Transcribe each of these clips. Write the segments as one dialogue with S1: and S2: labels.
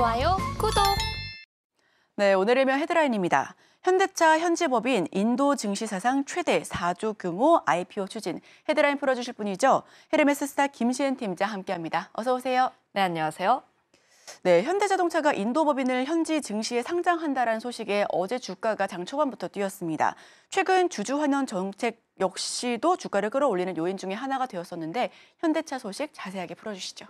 S1: 좋아요, 구독. 네, 오늘의 면 헤드라인입니다. 현대차 현지법인 인도 증시사상 최대 4조 규모 IPO 추진 헤드라인 풀어주실 분이죠. 헤르메스 스타 김시은 팀장 함께합니다. 어서 오세요. 네, 안녕하세요. 네, 현대자동차가 인도법인을 현지 증시에 상장한다는 라 소식에 어제 주가가 장 초반부터 뛰었습니다. 최근 주주환원 정책 역시도 주가를 끌어올리는 요인 중에 하나가 되었었는데 현대차 소식 자세하게 풀어주시죠.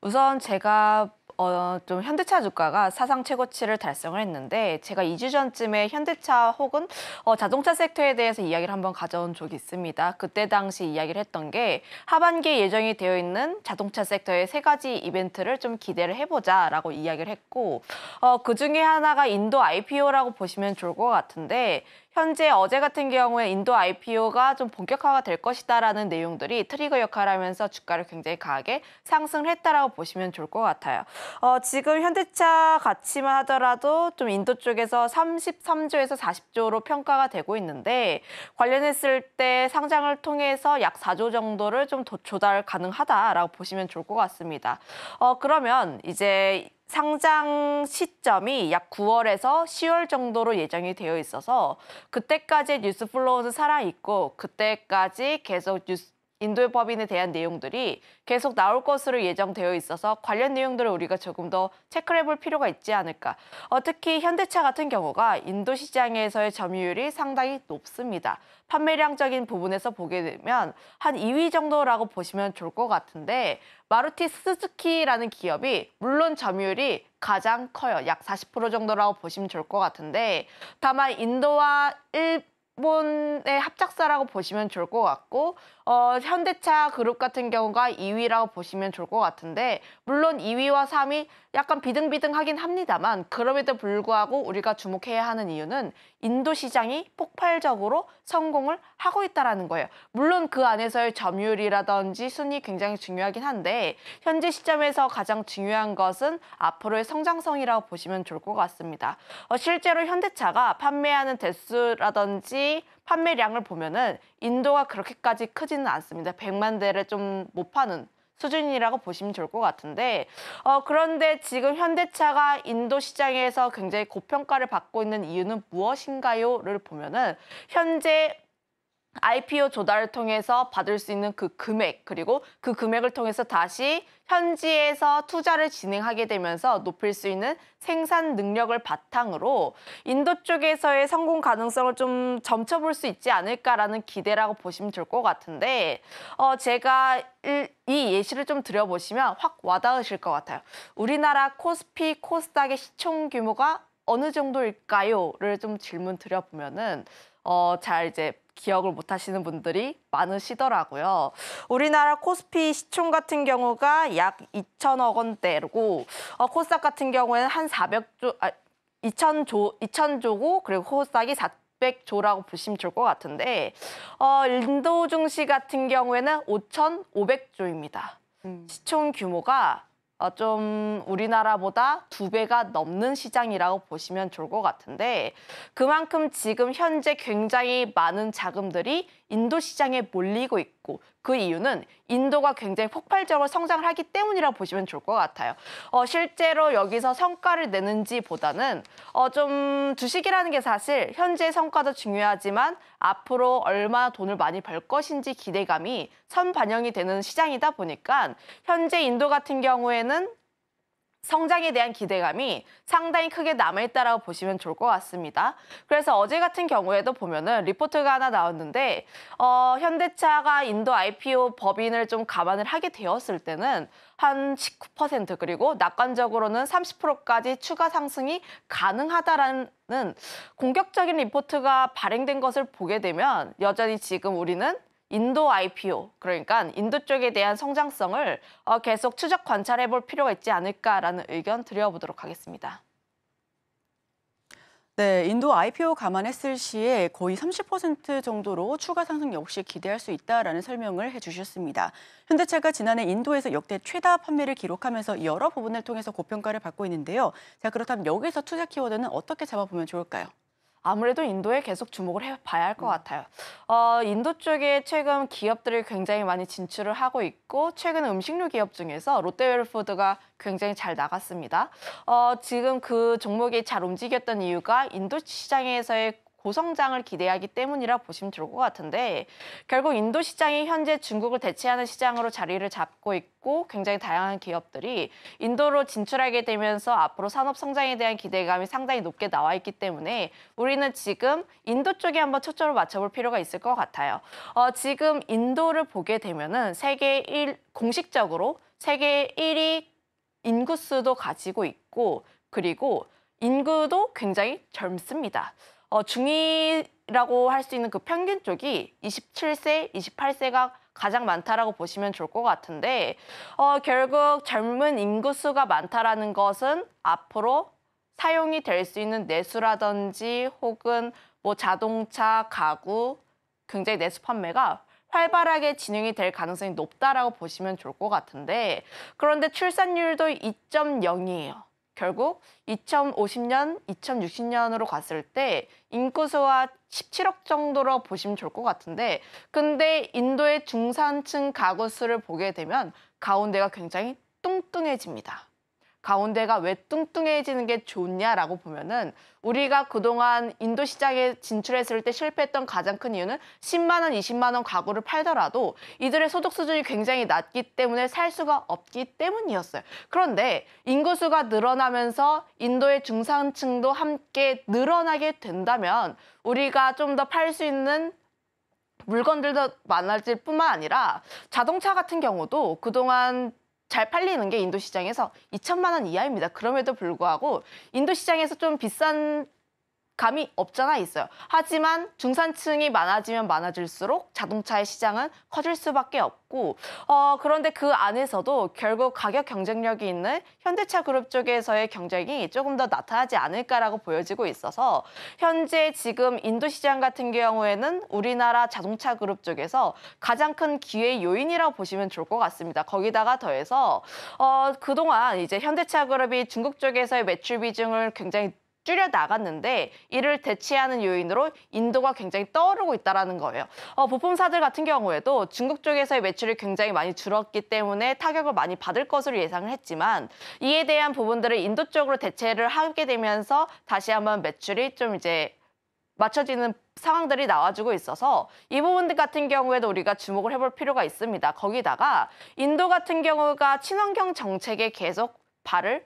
S2: 우선 제가 어, 좀 현대차 주가가 사상 최고치를 달성을 했는데 제가 2주 전쯤에 현대차 혹은 어, 자동차 섹터에 대해서 이야기를 한번 가져온 적이 있습니다. 그때 당시 이야기를 했던 게 하반기에 예정이 되어 있는 자동차 섹터의 세 가지 이벤트를 좀 기대를 해보자라고 이야기를 했고 어, 그중에 하나가 인도 IPO라고 보시면 좋을 것 같은데 현재 어제 같은 경우에 인도 IPO가 좀 본격화가 될 것이다라는 내용들이 트리거 역할을 하면서 주가를 굉장히 강하게 상승을 했다라고 보시면 좋을 것 같아요. 어, 지금 현대차 가치만 하더라도 좀 인도 쪽에서 33조에서 40조로 평가가 되고 있는데 관련했을 때 상장을 통해서 약 4조 정도를 좀 조달 가능하다라고 보시면 좋을 것 같습니다. 어, 그러면 이제 상장 시점이 약 9월에서 10월 정도로 예정이 되어 있어서 그때까지 뉴스 플로우는 살아있고 그때까지 계속 뉴스 인도의 법인에 대한 내용들이 계속 나올 것으로 예정되어 있어서 관련 내용들을 우리가 조금 더 체크해 를볼 필요가 있지 않을까. 어, 특히 현대차 같은 경우가 인도 시장에서의 점유율이 상당히 높습니다. 판매량적인 부분에서 보게 되면 한 2위 정도라고 보시면 좋을 것 같은데 마루티 스즈키라는 기업이 물론 점유율이 가장 커요. 약 40% 정도라고 보시면 좋을 것 같은데 다만 인도와 일, 일본의 합작사라고 보시면 좋을 것 같고 어, 현대차 그룹 같은 경우가 2위라고 보시면 좋을 것 같은데 물론 2위와 3위 약간 비등비등하긴 합니다만 그럼에도 불구하고 우리가 주목해야 하는 이유는 인도 시장이 폭발적으로 성공을 하고 있다라는 거예요. 물론 그 안에서의 점유율이라든지 순위 굉장히 중요하긴 한데 현재 시점에서 가장 중요한 것은 앞으로의 성장성이라고 보시면 좋을 것 같습니다. 어, 실제로 현대차가 판매하는 대수라든지 판매량을 보면은 인도가 그렇게까지 크지는 않습니다. 100만 대를 좀 못 파는 수준이라고 보시면 좋을 것 같은데 어, 그런데 지금 현대차가 인도 시장에서 굉장히 고평가를 받고 있는 이유는 무엇인가요?를 보면은 현재 IPO 조달을 통해서 받을 수 있는 그 금액 그리고 그 금액을 통해서 다시 현지에서 투자를 진행하게 되면서 높일 수 있는 생산 능력을 바탕으로 인도 쪽에서의 성공 가능성을 좀 점쳐볼 수 있지 않을까라는 기대라고 보시면 될 것 같은데 어, 제가 이 예시를 좀 들여보시면 확 와닿으실 것 같아요. 우리나라 코스피 코스닥의 시총 규모가 어느 정도일까요?를 좀 질문 드려보면은 어, 잘 이제 기억을 못 하시는 분들이 많으시더라고요. 우리나라 코스피 시총 같은 경우가 약 2천억 원대고 어, 코스닥 같은 경우에는 한 400조 아2 0 0 0조2 0 0 0조고 그리고 코스닥이 4 0 0조라고 보시면 좋을 것 같은데 어, 인도 증시 같은 경우에는 5,500조입니다. 음. 시총 규모가 어, 좀 우리나라보다 두 배가 넘는 시장이라고 보시면 좋을 것 같은데 그만큼 지금 현재 굉장히 많은 자금들이 인도 시장에 몰리고 있고 그 이유는 인도가 굉장히 폭발적으로 성장을 하기 때문이라고 보시면 좋을 것 같아요. 어, 실제로 여기서 성과를 내는지 보다는 어, 좀 주식이라는 게 사실 현재 성과도 중요하지만 앞으로 얼마 돈을 많이 벌 것인지 기대감이 선 반영이 되는 시장이다 보니까 현재 인도 같은 경우에는 성장에 대한 기대감이 상당히 크게 남아있다라고 보시면 좋을 것 같습니다. 그래서 어제 같은 경우에도 보면은 리포트가 하나 나왔는데 어, 현대차가 인도 IPO 법인을 좀 감안을 하게 되었을 때는 한 19% 그리고 낙관적으로는 30%까지 추가 상승이 가능하다라는 공격적인 리포트가 발행된 것을 보게 되면 여전히 지금 우리는 인도 IPO 그러니까 인도 쪽에 대한 성장성을 어, 계속 추적 관찰해 볼 필요가 있지 않을까라는 의견 드려보도록 하겠습니다.
S1: 네, 인도 IPO 감안했을 시에 거의 30% 정도로 추가 상승 역시 기대할 수 있다라는 설명을 해주셨습니다. 현대차가 지난해 인도에서 역대 최다 판매를 기록하면서 여러 부분을 통해서 고평가를 받고
S2: 있는데요. 자, 그렇다면 여기서 투자 키워드는 어떻게 잡아보면 좋을까요? 아무래도 인도에 계속 주목을 해봐야 할것 음. 같아요. 어, 인도 쪽에 최근 기업들을 굉장히 많이 진출을 하고 있고 최근 음식료 기업 중에서 롯데웰푸드가 굉장히 잘 나갔습니다. 어, 지금 그 종목이 잘 움직였던 이유가 인도 시장에서의 고성장을 기대하기 때문이라 보시면 좋을 것 같은데 결국 인도 시장이 현재 중국을 대체하는 시장으로 자리를 잡고 있고 굉장히 다양한 기업들이 인도로 진출하게 되면서 앞으로 산업 성장에 대한 기대감이 상당히 높게 나와 있기 때문에 우리는 지금 인도 쪽에 한번 초점을 맞춰볼 필요가 있을 것 같아요. 어, 지금 인도를 보게 되면은 세계 1 공식적으로 세계 1위 인구수도 가지고 있고 그리고 인구도 굉장히 젊습니다. 어, 중위라고 할 수 있는 그 평균 쪽이 27세, 28세가 가장 많다라고 보시면 좋을 것 같은데 어, 결국 젊은 인구수가 많다라는 것은 앞으로 사용이 될 수 있는 내수라든지 혹은 뭐 자동차, 가구 굉장히 내수 판매가 활발하게 진행이 될 가능성이 높다라고 보시면 좋을 것 같은데 그런데 출산율도 2.0이에요. 결국 2050년, 2060년으로 갔을 때 인구수와 17억 정도로 보시면 좋을 것 같은데 근데 인도의 중산층 가구 수를 보게 되면 가운데가 굉장히 뚱뚱해집니다. 가운데가 왜 뚱뚱해지는 게 좋냐라고 보면은 우리가 그동안 인도 시장에 진출했을 때 실패했던 가장 큰 이유는 10만 원, 20만 원 가구를 팔더라도 이들의 소득 수준이 굉장히 낮기 때문에 살 수가 없기 때문이었어요. 그런데 인구수가 늘어나면서 인도의 중산층도 함께 늘어나게 된다면 우리가 좀 더 팔 수 있는 물건들도 많아질 뿐만 아니라 자동차 같은 경우도 그동안 잘 팔리는 게 인도 시장에서 2천만 원 이하입니다. 그럼에도 불구하고 인도 시장에서 좀 비싼 감이 없잖아 있어요. 하지만 중산층이 많아지면 많아질수록 자동차의 시장은 커질 수밖에 없고 어, 그런데 그 안에서도 결국 가격 경쟁력이 있는 현대차 그룹 쪽에서의 경쟁이 조금 더 나타나지 않을까라고 보여지고 있어서 현재 지금 인도 시장 같은 경우에는 우리나라 자동차 그룹 쪽에서 가장 큰 기회 요인이라고 보시면 좋을 것 같습니다. 거기다가 더해서 어, 그동안 이제 현대차 그룹이 중국 쪽에서의 매출 비중을 굉장히 줄여 나갔는데 이를 대체하는 요인으로 인도가 굉장히 떠오르고 있다는 거예요. 어, 부품사들 같은 경우에도 중국 쪽에서의 매출이 굉장히 많이 줄었기 때문에 타격을 많이 받을 것으로 예상을 했지만 이에 대한 부분들을 인도 쪽으로 대체를 하게 되면서 다시 한번 매출이 좀 이제 맞춰지는 상황들이 나와주고 있어서 이 부분들 같은 경우에도 우리가 주목을 해볼 필요가 있습니다. 거기다가 인도 같은 경우가 친환경 정책에 계속 발을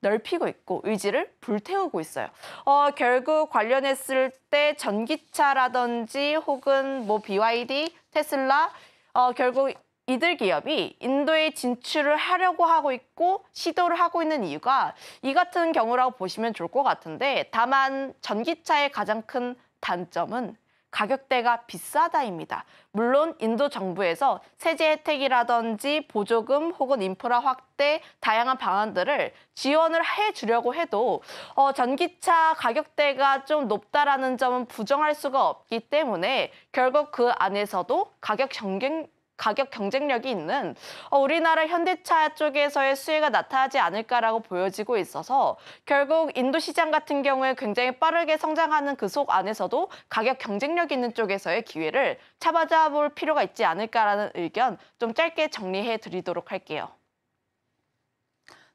S2: 넓히고 있고 의지를 불태우고 있어요. 어, 결국 관련했을 때 전기차라든지 혹은 뭐 BYD, 테슬라 어, 결국 이들 기업이 인도에 진출을 하려고 하고 있고 시도를 하고 있는 이유가 이 같은 경우라고 보시면 좋을 것 같은데 다만 전기차의 가장 큰 단점은 가격대가 비싸다입니다. 물론 인도 정부에서 세제 혜택이라든지 보조금 혹은 인프라 확대 다양한 방안들을 지원을 해주려고 해도 어, 전기차 가격대가 좀 높다라는 점은 부정할 수가 없기 때문에 결국 그 안에서도 가격 경쟁 가격 경쟁력이 있는 어, 우리나라 현대차 쪽에서의 수혜가 나타나지 않을까라고 보여지고 있어서 결국 인도 시장 같은 경우에 굉장히 빠르게 성장하는 그 속 안에서도 가격 경쟁력 있는 쪽에서의 기회를 잡아잡을 필요가 있지 않을까라는 의견 좀 짧게 정리해 드리도록 할게요.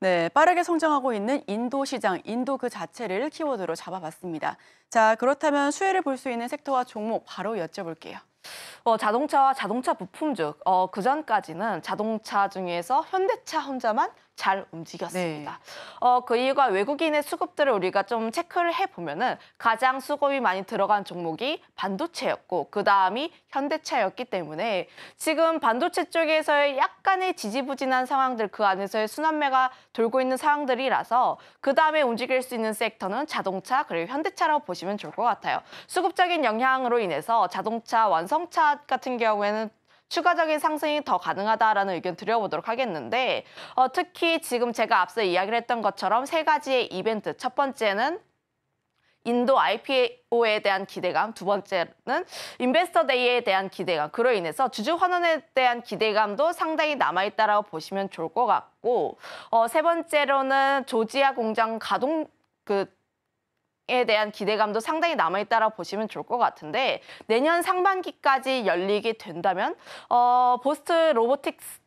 S1: 네, 빠르게 성장하고 있는 인도 시장, 인도 그 자체를 키워드로 잡아봤습니다. 자, 그렇다면 수혜를 볼 수 있는
S2: 섹터와 종목 바로 여쭤볼게요. 어, 자동차와 자동차 부품주, 어, 그전까지는 자동차 중에서 현대차 혼자만 잘 움직였습니다. 네. 어, 그 이유가 외국인의 수급들을 우리가 좀 체크를 해보면은 가장 수급이 많이 들어간 종목이 반도체였고 그 다음이 현대차였기 때문에 지금 반도체 쪽에서의 약간의 지지부진한 상황들 그 안에서의 순환매가 돌고 있는 상황들이라서 그 다음에 움직일 수 있는 섹터는 자동차 그리고 현대차라고 보시면 좋을 것 같아요. 수급적인 영향으로 인해서 자동차, 완성차 같은 경우에는 추가적인 상승이 더 가능하다라는 의견 드려보도록 하겠는데 어, 특히 지금 제가 앞서 이야기를 했던 것처럼 세 가지의 이벤트 첫 번째는 인도 IPO에 대한 기대감, 두 번째는 인베스터 데이에 대한 기대감. 그로 인해서 주주 환원에 대한 기대감도 상당히 남아있다라고 보시면 좋을 것 같고, 어, 세 번째로는 조지아 공장 가동 그에 대한 기대감도 상당히 남아있다라고 보시면 좋을 것 같은데 내년 상반기까지 열리게 된다면 어, 보스트 로보틱스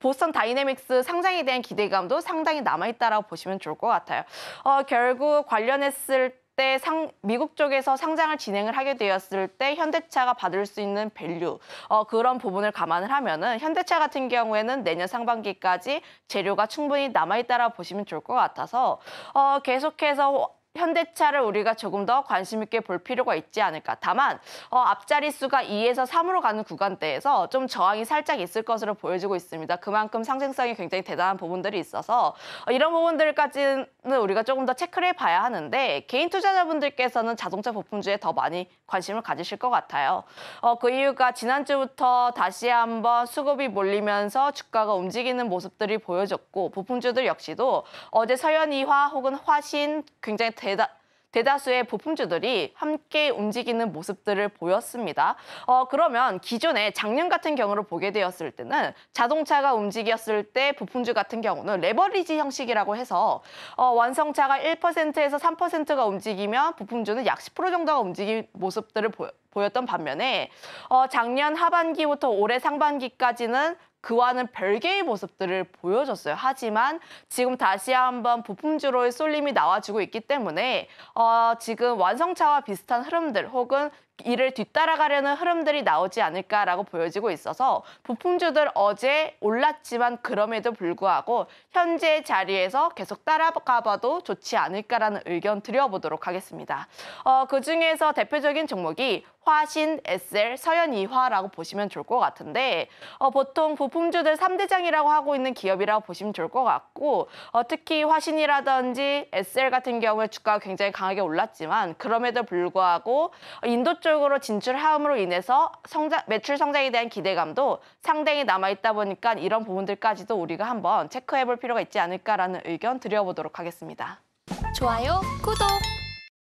S2: 보스턴 다이내믹스 상장에 대한 기대감도 상당히 남아있다라고 보시면 좋을 것 같아요. 어, 결국 관련했을 때 상, 미국 쪽에서 상장을 진행을 하게 되었을 때 현대차가 받을 수 있는 밸류 어, 그런 부분을 감안을 하면은 현대차 같은 경우에는 내년 상반기까지 재료가 충분히 남아있다라고 보시면 좋을 것 같아서 어, 계속해서 현대차를 우리가 조금 더 관심 있게 볼 필요가 있지 않을까. 다만 어, 앞자리 수가 2에서 3으로 가는 구간대에서 좀 저항이 살짝 있을 것으로 보여지고 있습니다. 그만큼 상징성이 굉장히 대단한 부분들이 있어서 어, 이런 부분들까지는 우리가 조금 더 체크를 해봐야 하는데 개인 투자자분들께서는 자동차 부품주에 더 많이 관심을 가지실 것 같아요. 어, 그 이유가 지난주부터 다시 한번 수급이 몰리면서 주가가 움직이는 모습들이 보여졌고 부품주들 역시도 어제 서현이화 혹은 화신 굉장히 대다, 대다수의 부품주들이 함께 움직이는 모습들을 보였습니다. 어, 그러면 기존에 작년 같은 경우를 보게 되었을 때는 자동차가 움직였을 때 부품주 같은 경우는 레버리지 형식이라고 해서 어, 완성차가 1%에서 3%가 움직이면 부품주는 약 10% 정도가 움직인 모습들을 보 보였던 반면에 어, 작년 하반기부터 올해 상반기까지는 그와는 별개의 모습들을 보여줬어요. 하지만 지금 다시 한번 부품주로의 쏠림이 나와주고 있기 때문에 어, 지금 완성차와 비슷한 흐름들 혹은 이를 뒤따라가려는 흐름들이 나오지 않을까라고 보여지고 있어서 부품주들 어제 올랐지만 그럼에도 불구하고 현재 자리에서 계속 따라가 봐도 좋지 않을까라는 의견 드려보도록 하겠습니다. 어, 그중에서 대표적인 종목이 화신, SL, 서현이화라고 보시면 좋을 것 같은데 어, 보통 부품주들 삼대장이라고 하고 있는 기업이라고 보시면 좋을 것 같고 어, 특히 화신이라든지 SL 같은 경우에 주가가 굉장히 강하게 올랐지만 그럼에도 불구하고 인도 쪽 선으로 진출함으로 인해서 성장, 매출 성장에 대한 기대감도 상당히 남아있다 보니까 이런 부분들까지도 우리가 한번 체크해 볼 필요가 있지 않을까라는 의견 드려보도록 하겠습니다.
S1: 좋아요, 구독!